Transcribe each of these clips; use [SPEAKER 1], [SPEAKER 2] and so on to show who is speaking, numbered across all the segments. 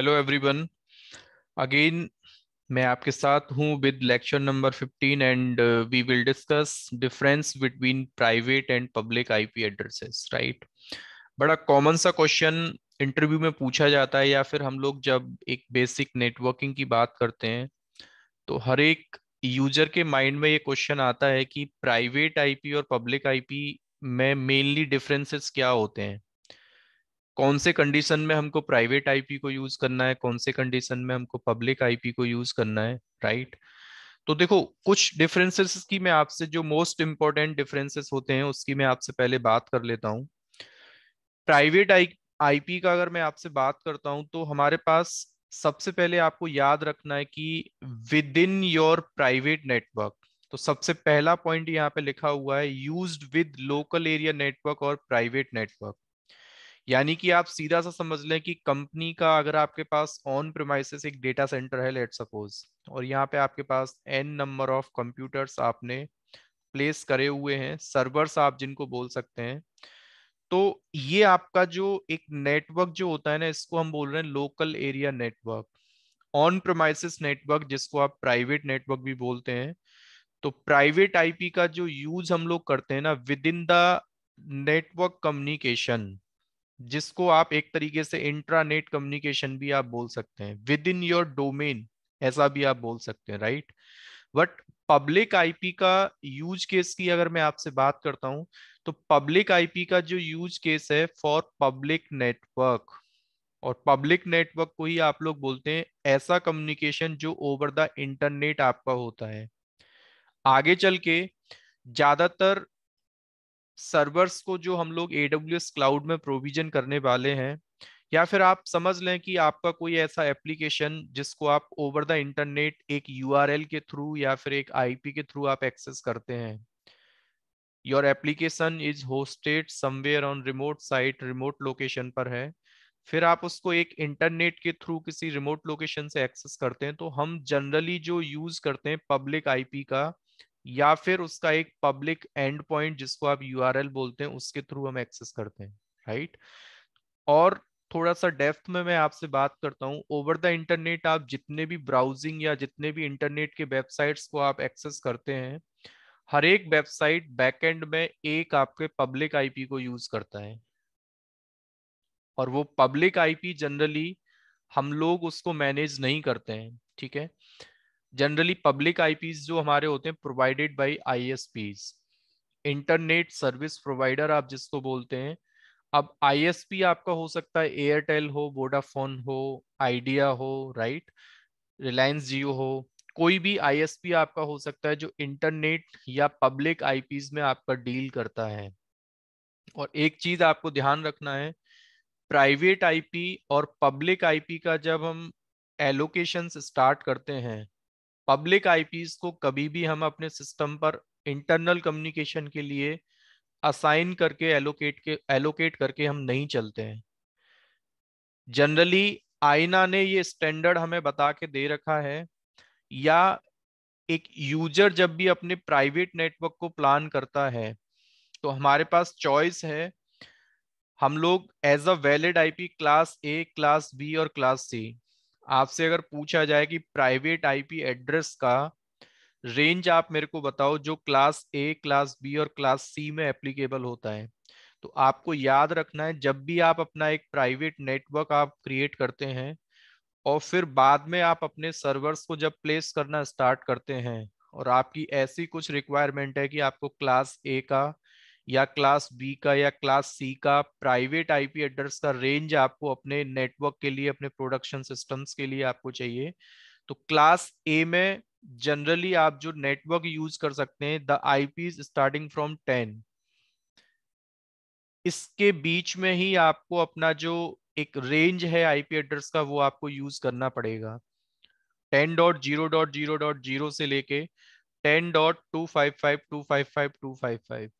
[SPEAKER 1] Hello everyone again मैं आपके साथ हूं with lecture number 15 and we will discuss difference between private and public IP addresses right बड़ा common सा question interview में पूछा जाता है या फिर हम लोग जब एक बेसिक नेटवर्किंग की बात करते हैं तो हर एक यूजर के माइंड में ये क्वेश्चन आता है कि प्राइवेट आईपी और पब्लिक आईपी में मेनली डिफरेंसेस क्या होते हैं कौन से कंडीशन में हमको प्राइवेट आईपी को यूज करना है कौन से कंडीशन में हमको पब्लिक आईपी को यूज करना है राइट तो देखो कुछ डिफरेंसेस की मैं आपसे जो मोस्ट इंपॉर्टेंट डिफरेंसेस होते हैं उसकी मैं आपसे पहले बात कर लेता हूँ प्राइवेट आई आईपी का अगर मैं आपसे बात करता हूं तो हमारे पास सबसे पहले आपको याद रखना है कि within your private network तो सबसे पहला पॉइंट यहाँ पे लिखा हुआ है used with local area network और प्राइवेट नेटवर्क यानी कि आप सीधा सा समझ लें कि कंपनी का अगर आपके पास ऑन प्रोमाइसिस एक डेटा सेंटर है लेट सपोज और यहाँ पे आपके पास एन नंबर ऑफ कंप्यूटर्स आपने प्लेस करे हुए हैं सर्वर्स आप जिनको बोल सकते हैं तो ये आपका जो एक नेटवर्क जो होता है ना इसको हम बोल रहे हैं local area network on premises network जिसको आप प्राइवेट नेटवर्क भी बोलते हैं तो प्राइवेट आईपी का जो यूज हम लोग करते हैं ना within the network communication जिसको आप एक तरीके से इंट्रानेट कम्युनिकेशन भी आप बोल सकते हैं विद इन योर डोमेन ऐसा भी आप बोल सकते हैं राइट बट पब्लिक आईपी का यूज केस की अगर मैं आपसे बात करता हूं तो पब्लिक आईपी का जो यूज केस है फॉर पब्लिक नेटवर्क और पब्लिक नेटवर्क को ही आप लोग बोलते हैं ऐसा कम्युनिकेशन जो ओवर द इंटरनेट आपका होता है आगे चल के ज्यादातर सर्वर्स को जो हम लोग एडब्ल्यू क्लाउड में प्रोविजन करने वाले हैं या फिर आप समझ लें कि आपका कोई ऐसा एप्लीकेशन जिसको आप ओवर द इंटरनेट एक यू के थ्रू या फिर एक आई के थ्रू आप एक्सेस करते हैं your application is hosted somewhere on remote site remote location पर है फिर आप उसको एक इंटरनेट के थ्रू किसी रिमोट लोकेशन से एक्सेस करते हैं तो हम जनरली जो यूज करते हैं पब्लिक आईपी का या फिर उसका एक पब्लिक एंड पॉइंट जिसको आप यू बोलते हैं उसके थ्रू हम एक्सेस करते हैं राइट और थोड़ा सा डेफ्थ में मैं आपसे बात करता हूँ ओवर द इंटरनेट आप जितने भी ब्राउजिंग या जितने भी इंटरनेट के वेबसाइट्स को आप एक्सेस करते हैं हर एक वेबसाइट बैकएंड में एक आपके पब्लिक आईपी को यूज करता है और वो पब्लिक आईपी जनरली हम लोग उसको मैनेज नहीं करते हैं ठीक है जनरली पब्लिक आईपीज जो हमारे होते हैं provided by I internet service provider आप जिसको बोलते हैं अब आईएसपी आपका हो सकता है एयरटेल हो वोडाफोन हो आइडिया हो राइट रिलायंस जियो हो कोई भी आईएसपी आपका हो सकता है जो इंटरनेट या पब्लिक आईपीज में आपका डील करता है और एक चीज आपको ध्यान रखना है प्राइवेट आईपी और पब्लिक आईपी का जब हम एलोकेशन स्टार्ट करते हैं पब्लिक आईपीस को कभी भी हम अपने सिस्टम पर इंटरनल कम्युनिकेशन के लिए असाइन करके एलोकेट के एलोकेट करके हम नहीं चलते हैं जनरली आईना ने ये स्टैंडर्ड हमें बता के दे रखा है या एक यूजर जब भी अपने प्राइवेट नेटवर्क को प्लान करता है तो हमारे पास चॉइस है हम लोग as a valid IP class A class B और क्लास सी आपसे अगर पूछा जाए कि प्राइवेट आईपी एड्रेस का रेंज आप मेरे को बताओ जो क्लास ए क्लास बी और क्लास सी में एप्लीकेबल होता है तो आपको याद रखना है जब भी आप अपना एक प्राइवेट नेटवर्क आप क्रिएट करते हैं और फिर बाद में आप अपने सर्वर्स को जब प्लेस करना स्टार्ट करते हैं और आपकी ऐसी कुछ रिक्वायरमेंट है कि आपको क्लास ए का या क्लास बी का या क्लास सी का प्राइवेट आईपी एड्रेस का रेंज आपको अपने नेटवर्क के लिए अपने प्रोडक्शन सिस्टम्स के लिए आपको चाहिए तो क्लास ए में जनरली आप जो नेटवर्क यूज कर सकते हैं the IP starting from ten इसके बीच में ही आपको अपना जो एक रेंज है आईपी एड्रेस का वो आपको यूज करना पड़ेगा ten dot zero dot zero dot zero से लेके ten dot two five five two five five two five five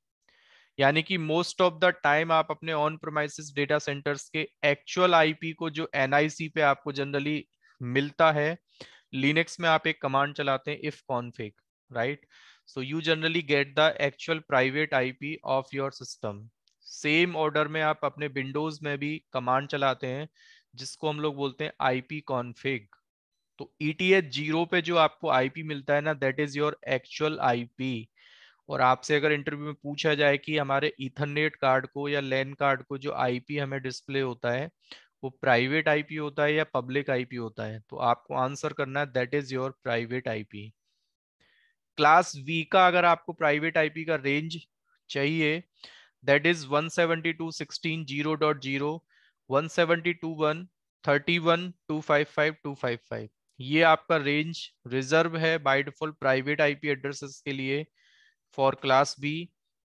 [SPEAKER 1] यानी कि मोस्ट ऑफ द टाइम आप अपने ऑन प्रोमाइसिस डेटा सेंटर्स के एक्चुअल आईपी को जो एनआईसी पे आपको जनरली मिलता है लिनक्स में आप एक कमांड चलाते हैं ifconfig right so you generally get the actual private IP of your system same order में आप अपने विंडोज में भी कमांड चलाते हैं जिसको हम लोग बोलते हैं आईपी कॉन्फिग तो ETH जीरो पे जो आपको आईपी मिलता है ना that is your actual IP और आपसे अगर इंटरव्यू में पूछा जाए कि हमारे इथरनेट कार्ड को या लैन कार्ड को जो आईपी हमें डिस्प्ले होता है वो प्राइवेट आईपी होता है या पब्लिक आईपी होता है तो आपको आंसर करना है that is your private IP class B का अगर आपको प्राइवेट आईपी का रेंज चाहिए दैट इज 172.16.0.0 172.1.31.255.255 ये आपका रेंज रिजर्व है बाइडफुल प्राइवेट आईपी एड्रेसेस के लिए for class B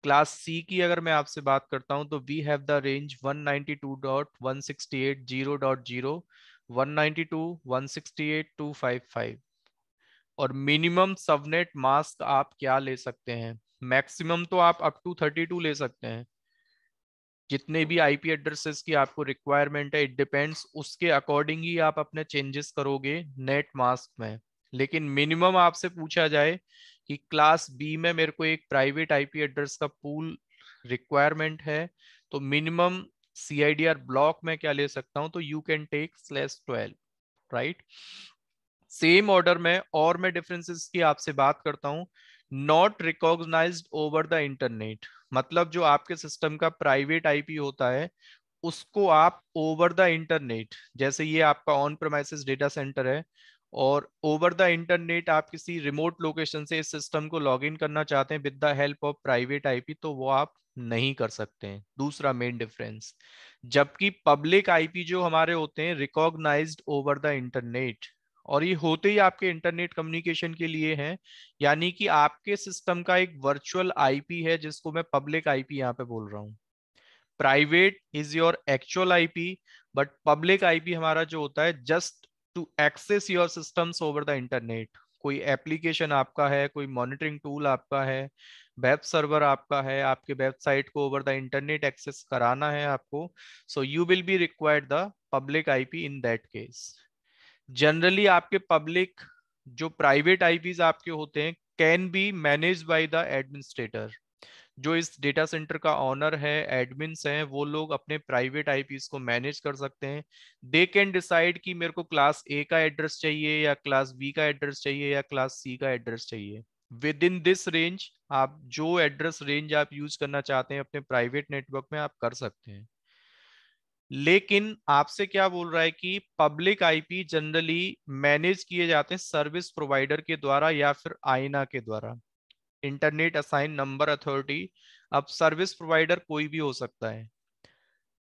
[SPEAKER 1] class C की अगर मैं आपसे बात करता हूं तो वी हैव द रेंज 192.168.0.0 192.168.255 और मिनिमम सबनेट मास्क आप क्या ले सकते हैं मैक्सिमम तो आप अप टू 32 ले सकते हैं जितने भी आईपी एड्रेसेस की आपको रिक्वायरमेंट है इट डिपेंड्स उसके अकॉर्डिंग ही आप अपने चेंजेस करोगे नेट मास्क में लेकिन मिनिमम आपसे पूछा जाए कि क्लास बी में मेरे को एक प्राइवेट आईपी एड्रेस का पूल रिक्वायरमेंट है तो मिनिमम सीआईडीआर ब्लॉक में क्या ले सकता हूं तो you can take slash twelve right same order में और मैं डिफरेंसेस की आपसे बात करता हूं not recognise over the internet मतलब जो आपके सिस्टम का प्राइवेट आईपी होता है उसको आप ओवर द इंटरनेट जैसे ये आपका ऑन प्रोमाइसिस डेटा सेंटर है और ओवर द इंटरनेट आप किसी रिमोट लोकेशन से इस सिस्टम को लॉगिन करना चाहते हैं with the help of private IP तो वो आप नहीं कर सकते हैं दूसरा मेन डिफरेंस जबकि पब्लिक आईपी जो हमारे होते हैं रिकॉग्नाइज्ड ओवर द इंटरनेट और ये होते ही आपके इंटरनेट कम्युनिकेशन के लिए हैं यानी कि आपके सिस्टम का एक वर्चुअल आईपी है जिसको मैं पब्लिक आईपी यहाँ पे बोल रहा हूँ private is your actual IP but public IP हमारा जो होता है just to access your systems over the internet कोई एप्लीकेशन आपका है कोई मॉनिटरिंग टूल आपका है वेब सर्वर आपका है आपके वेबसाइट को ओवर द इंटरनेट एक्सेस कराना है आपको so you will be required the public IP in that case generally आपके पब्लिक जो प्राइवेट आईपीज आपके होते हैं can be manage by the administrator जो इस डेटा सेंटर का ऑनर है एडमिन्स हैं वो लोग अपने प्राइवेट आईपीस को मैनेज कर सकते हैं दे कैन डिसाइड कि मेरे को क्लास ए का एड्रेस चाहिए या क्लास बी का एड्रेस चाहिए या क्लास सी का एड्रेस चाहिए विद इन दिस रेंज आप जो एड्रेस रेंज आप यूज करना चाहते हैं अपने प्राइवेट नेटवर्क में आप कर सकते हैं लेकिन आपसे क्या बोल रहा है कि पब्लिक आईपी जनरली मैनेज किए जाते हैं सर्विस प्रोवाइडर के द्वारा या फिर आईना के द्वारा इंटरनेट असाइन नंबर अथॉरिटी अब सर्विस प्रोवाइडर कोई भी हो सकता है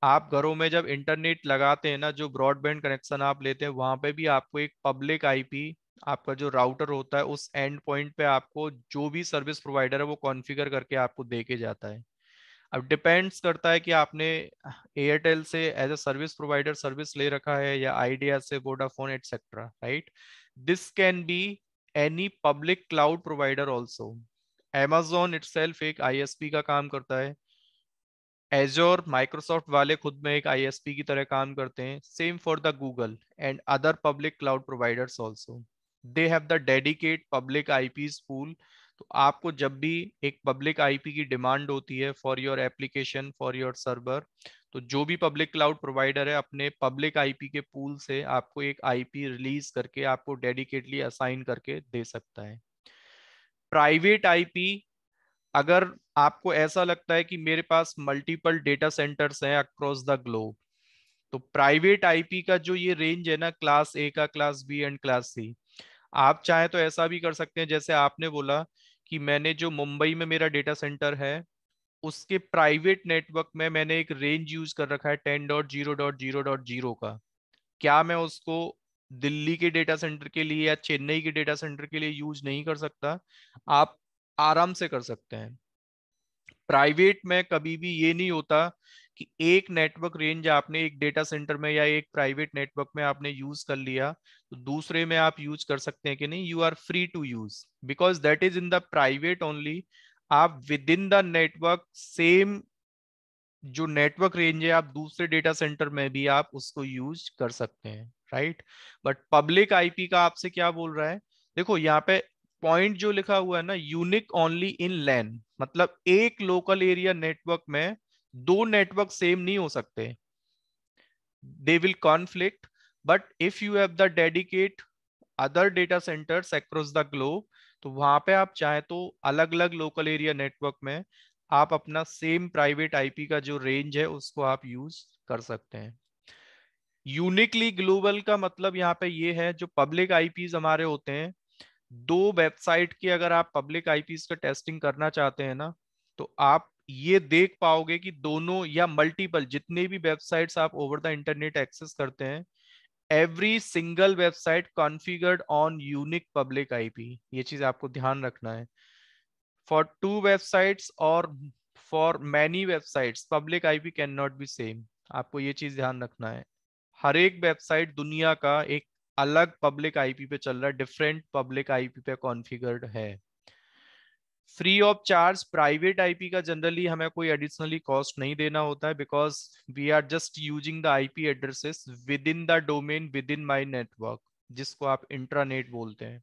[SPEAKER 1] आप घरों में जब इंटरनेट लगाते हैं ना जो ब्रॉडबैंड कनेक्शन आप लेते हैं वहां पे भी आपको एक पब्लिक आईपी आपका जो राउटर होता है उस एंड पॉइंट पे आपको जो भी सर्विस प्रोवाइडर है वो कॉन्फ़िगर करके आपको दे के जाता है अब डिपेंड्स करता है कि आपने एयरटेल से as a service provider service ले रखा है या आइडिया से Vodafone etcetera right this can be any public cloud provider also Amazon it एक आईएसपी का काम करता है एजोर माइक्रोसॉफ्ट वाले खुद में एक आईएसपी की तरह काम करते हैं same for the Google and other public cloud providers also they have the dedicate public IPs pool तो आपको जब भी एक पब्लिक आईपी की डिमांड होती है for your application for your server तो जो भी पब्लिक क्लाउड प्रोवाइडर है अपने पब्लिक आईपी के पूल से आपको एक आईपी रिलीज करके आपको डेडिकेटली असाइन करके दे सकता है प्राइवेट आईपी अगर आपको ऐसा लगता है कि मेरे पास मल्टीपल डेटा सेंटर्स हैं अक्रॉस द ग्लोब तो प्राइवेट आईपी का जो ये रेंज है ना क्लास ए का class B and class C आप चाहे तो ऐसा भी कर सकते हैं जैसे आपने बोला कि मैंने जो मुंबई में मेरा डेटा सेंटर है उसके प्राइवेट नेटवर्क में मैंने एक रेंज यूज कर रखा है ten dot zero dot zero dot zero का क्या मैं उसको दिल्ली के डेटा सेंटर के लिए या चेन्नई के डेटा सेंटर के लिए यूज नहीं कर सकता आप आराम से कर सकते हैं प्राइवेट में कभी भी ये नहीं होता कि एक नेटवर्क रेंज आपने एक डेटा सेंटर में या एक प्राइवेट नेटवर्क में आपने यूज कर लिया तो दूसरे में आप यूज कर सकते हैं कि नहीं you are free to use because that is in the private only आप within the network same जो नेटवर्क रेंज है आप दूसरे डेटा सेंटर में भी आप उसको यूज कर सकते हैं राइट बट पब्लिक आईपी का आपसे क्या बोल रहा है देखो यहाँ पे पॉइंट जो लिखा हुआ है ना यूनिक ओनली इन लैन मतलब एक लोकल एरिया नेटवर्क में दो नेटवर्क सेम नहीं हो सकते they will conflict but if you have the dedicate other data centres across the globe तो वहां पे आप चाहे तो अलग अलग लोकल एरिया नेटवर्क में आप अपना सेम प्राइवेट आईपी का जो रेंज है उसको आप यूज कर सकते हैं यूनिकली ग्लोबल का मतलब यहाँ पे ये है जो पब्लिक आईपीज हमारे होते हैं दो वेबसाइट की अगर आप पब्लिक आईपीज का टेस्टिंग करना चाहते हैं ना तो आप ये देख पाओगे कि दोनों या मल्टीपल जितने भी वेबसाइट्स आप ओवर द इंटरनेट एक्सेस करते हैं every single website configured on unique public IP ये चीज आपको ध्यान रखना है फॉर टू वेबसाइट्स और for many websites public IP can not be same आपको ये चीज ध्यान रखना है हर एक वेबसाइट दुनिया का एक अलग पब्लिक आईपी पे चल रहा है डिफरेंट पब्लिक आईपी पे कॉन्फ़िगर्ड है free of charge private IP का जनरली हमें कोई एडिशनली कॉस्ट नहीं देना होता है because we are just using the IP addresses within the domain within my network जिसको आप इंटरनेट बोलते हैं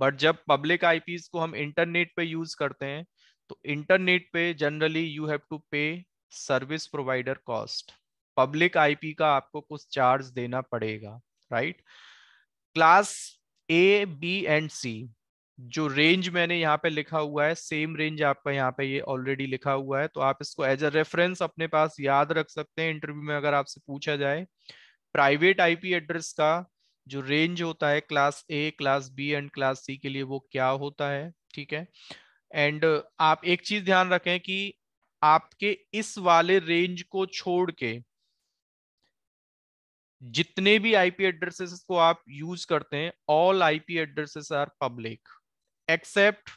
[SPEAKER 1] बट जब पब्लिक आई को हम इंटरनेट पे यूज करते हैं तो इंटरनेट पे generally you have to pay service provider cost public IP का आपको कुछ चार्ज देना पड़ेगा right class A B and C जो रेंज मैंने यहाँ पे लिखा हुआ है सेम रेंज आपका यहाँ पे ये ऑलरेडी लिखा हुआ है तो आप इसको एज अ रेफरेंस अपने पास याद रख सकते हैं इंटरव्यू में अगर आपसे पूछा जाए प्राइवेट आईपी एड्रेस का जो रेंज होता है class A class B and class C के लिए वो क्या होता है ठीक है एंड आप एक चीज ध्यान रखें कि आपके इस वाले रेंज को छोड़ के जितने भी आईपी एड्रेसेस को आप यूज करते हैं all IP addresses are public except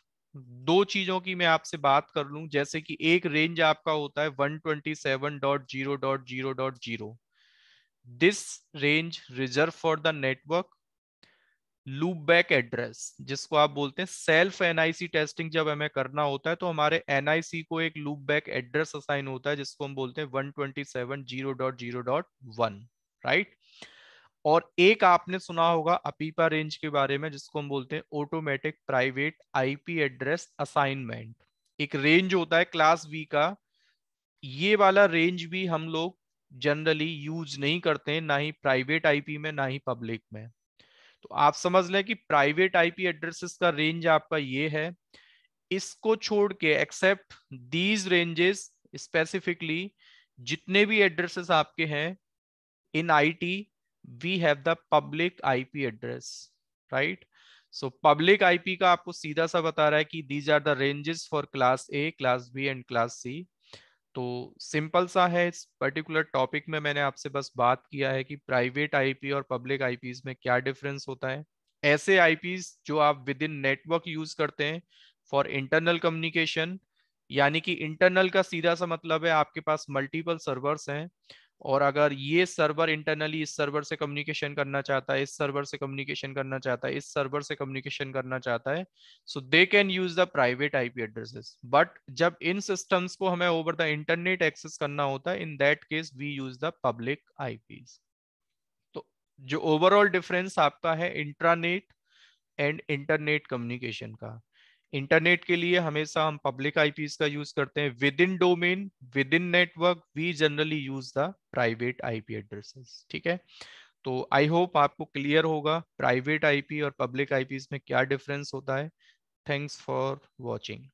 [SPEAKER 1] दो चीजों की मैं आपसे बात कर लूं जैसे कि एक रेंज आपका होता है 127.0.0.0 this range reserve for the network loop back address जिसको आप बोलते हैं सेल्फ एनआईसी टेस्टिंग जब हमें करना होता है तो हमारे एनआईसी को एक लूप बैक एड्रेस असाइन होता है जिसको हम बोलते हैं वन राइट और एक आपने सुना होगा अपीपा रेंज के बारे में जिसको हम बोलते हैं automatic private IP address assignment एक रेंज होता है क्लास वी का ये वाला रेंज भी हम लोग जनरली यूज नहीं करते हैं ना ही प्राइवेट आईपी में ना ही पब्लिक में तो आप समझ लें कि प्राइवेट आईपी एड्रेसेस का रेंज आपका ये है इसको छोड़ के एक्सेप्ट दीज रेंजेस स्पेसिफिकली जितने भी एड्रेसेस आपके हैं in it we have the public IP address, right? So public IP का आपको सीधा सा बता रहा है कि these are the ranges for class A, class B and class C. तो सिंपल सा है इस पर्टिकुलर टॉपिक में मैंने आपसे बस बात किया है कि प्राइवेट आईपी और पब्लिक आईपीज में क्या डिफरेंस होता है ऐसे आईपीज जो आप विद इन नेटवर्क यूज करते हैं फॉर इंटरनल कम्युनिकेशन यानी कि इंटरनल का सीधा सा मतलब है आपके पास मल्टीपल सर्वर्स हैं और अगर ये सर्वर इंटरनली इस सर्वर से कम्युनिकेशन करना चाहता है इस सर्वर से कम्युनिकेशन करना चाहता है इस सर्वर से कम्युनिकेशन करना चाहता है so they can use the private IP addresses but जब इन सिस्टम्स को हमें ओवर द इंटरनेट एक्सेस करना होता है in that case we use the public IPs तो जो ओवरऑल डिफरेंस आपका है इंट्रानेट एंड इंटरनेट कम्युनिकेशन का इंटरनेट के लिए हमेशा हम पब्लिक आईपीस का यूज करते हैं within domain within network we generally use the private IP addresses ठीक है तो आई होप आपको क्लियर होगा प्राइवेट आईपी और पब्लिक आईपीस में क्या डिफरेंस होता है थैंक्स फॉर वॉचिंग